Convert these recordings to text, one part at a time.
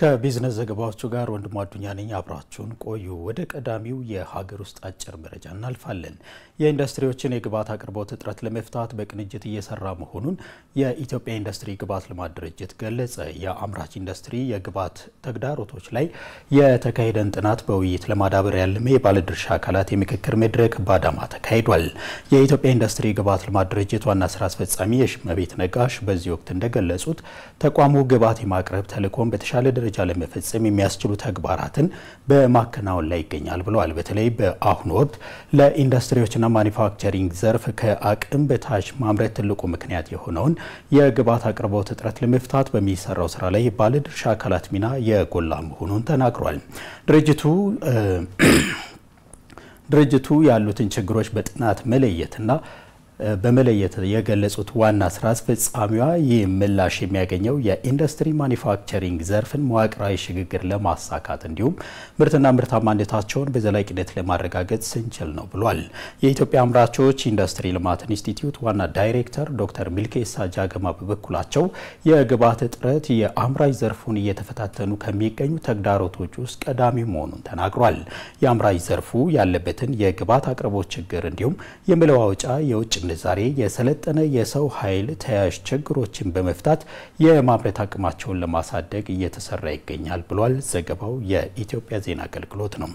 ከቢዝነስ ዘገባዎቹ ጋር ወንድሙ አዱኛ ነኝ። አብራችሁን ቆዩ። ወደ ቀዳሚው የሀገር ውስጥ አጭር መረጃ እናልፋለን። የኢንዱስትሪዎችን የግብዓት አቅርቦት እጥረት ለመፍታት በቅንጅት እየሰራ መሆኑን የኢትዮጵያ ኢንዱስትሪ ግብዓት ልማት ድርጅት ገለጸ። የአምራች ኢንዱስትሪ የግብዓት ተግዳሮቶች ላይ የተካሄደን ጥናት በውይይት ለማዳበር ያለመ የባለድርሻ አካላት የምክክር መድረክ በአዳማ ተካሂዷል። የኢትዮጵያ ኢንዱስትሪ ግብዓት ልማት ድርጅት ዋና ስራ አስፈጻሚ የሽመቤት ነጋሽ በዚህ ወቅት እንደገለጹት ተቋሙ ግብዓት የማቅረብ ተልዕኮን በተሻለ ደረጃ ደረጃ ለመፈጸም የሚያስችሉ ተግባራትን በማከናወን ላይ ይገኛል ብለዋል። በተለይ በአሁኑ ወቅት ለኢንዱስትሪዎችና ማኒፋክቸሪንግ ዘርፍ ከአቅም በታች ማምረት ትልቁ ምክንያት የሆነውን የግብዓት አቅርቦት እጥረት ለመፍታት በሚሰራው ስራ ላይ ባለድርሻ አካላት ሚና የጎላ መሆኑን ተናግሯል። ድርጅቱ ድርጅቱ ያሉትን ችግሮች በጥናት መለየትና በመለየት የገለጹት ዋና ስራ አስፈጻሚዋ ይህ ምላሽ የሚያገኘው የኢንዱስትሪ ማኒፋክቸሪንግ ዘርፍን መዋቅራዊ ሽግግር ለማሳካት እንዲሁም ምርትና ምርታማነታቸውን በዘላቂነት ለማረጋገጥ ስንችል ነው ብሏል። የኢትዮጵያ አምራቾች ኢንዱስትሪ ልማት ኢንስቲትዩት ዋና ዳይሬክተር ዶክተር ሚልኬሳ ጃገማ በበኩላቸው የግብዓት እጥረት የአምራች ዘርፉን እየተፈታተኑ ከሚገኙ ተግዳሮቶች ውስጥ ቀዳሚ መሆኑን ተናግሯል። የአምራች ዘርፉ ያለበትን የግብዓት አቅርቦት ችግር እንዲሁም የመለዋወጫ የውጭ ምንዛሬ፣ የሰለጠነ የሰው ኃይል ተያያዥ ችግሮችን በመፍታት የማምረት አቅማቸውን ለማሳደግ እየተሰራ ይገኛል ብሏል። ዘገባው የኢትዮጵያ ዜና አገልግሎት ነው።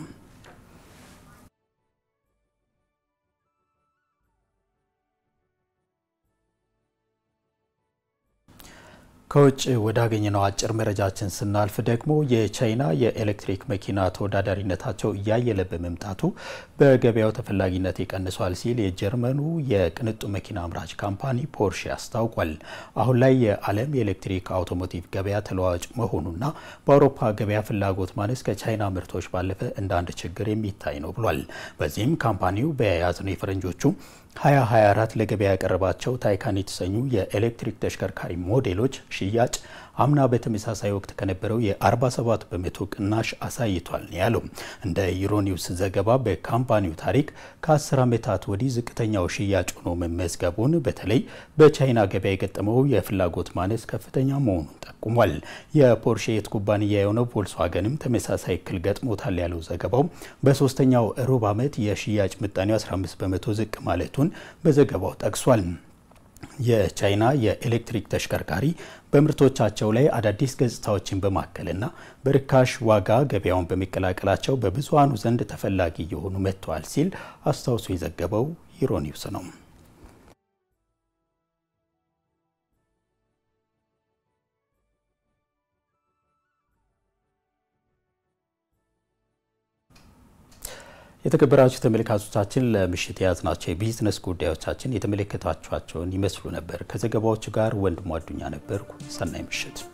ከውጭ ወዳገኘነው አጭር መረጃችን ስናልፍ ደግሞ የቻይና የኤሌክትሪክ መኪና ተወዳዳሪነታቸው እያየለ በመምጣቱ በገበያው ተፈላጊነት ይቀንሷል ሲል የጀርመኑ የቅንጡ መኪና አምራች ካምፓኒ ፖርሽ አስታውቋል። አሁን ላይ የዓለም የኤሌክትሪክ አውቶሞቲቭ ገበያ ተለዋዋጭ መሆኑና በአውሮፓ ገበያ ፍላጎት ማነስ ከቻይና ምርቶች ባለፈ እንደ አንድ ችግር የሚታይ ነው ብሏል። በዚህም ካምፓኒው በያዝነው የፈረንጆቹ 2024 ለገበያ ያቀረባቸው ታይካን የተሰኙ የኤሌክትሪክ ተሽከርካሪ ሞዴሎች ሽያጭ አምና በተመሳሳይ ወቅት ከነበረው የ47 በመቶ ቅናሽ አሳይቷል ያለው እንደ ዩሮኒውስ ዘገባ በካምፓኒው ታሪክ ከ10 ዓመታት ወዲህ ዝቅተኛው ሽያጭ ሆኖ መመዝገቡን በተለይ በቻይና ገበያ የገጠመው የፍላጎት ማነስ ከፍተኛ መሆኑን ጠቁሟል። የፖርሼት ኩባንያ የሆነው ቮልስዋገንም ተመሳሳይ እክል ገጥሞታል ያለው ዘገባው በሶስተኛው ሩብ ዓመት የሽያጭ ምጣኔው 15 በመቶ ዝቅ ማለቱን በዘገባው ጠቅሷል። የቻይና የኤሌክትሪክ ተሽከርካሪ በምርቶቻቸው ላይ አዳዲስ ገጽታዎችን በማከልና በርካሽ ዋጋ ገበያውን በመቀላቀላቸው በብዙሃኑ ዘንድ ተፈላጊ እየሆኑ መጥተዋል ሲል አስታውሶ የዘገበው ሂሮኒውስ ነው። የተከበራችሁ ተመልካቾቻችን ለምሽት የያዝናቸው የቢዝነስ ጉዳዮቻችን የተመለከታችኋቸውን ይመስሉ ነበር። ከዘገባዎቹ ጋር ወንድሙ አዱኛ ነበርኩ። ሰናይ ምሽት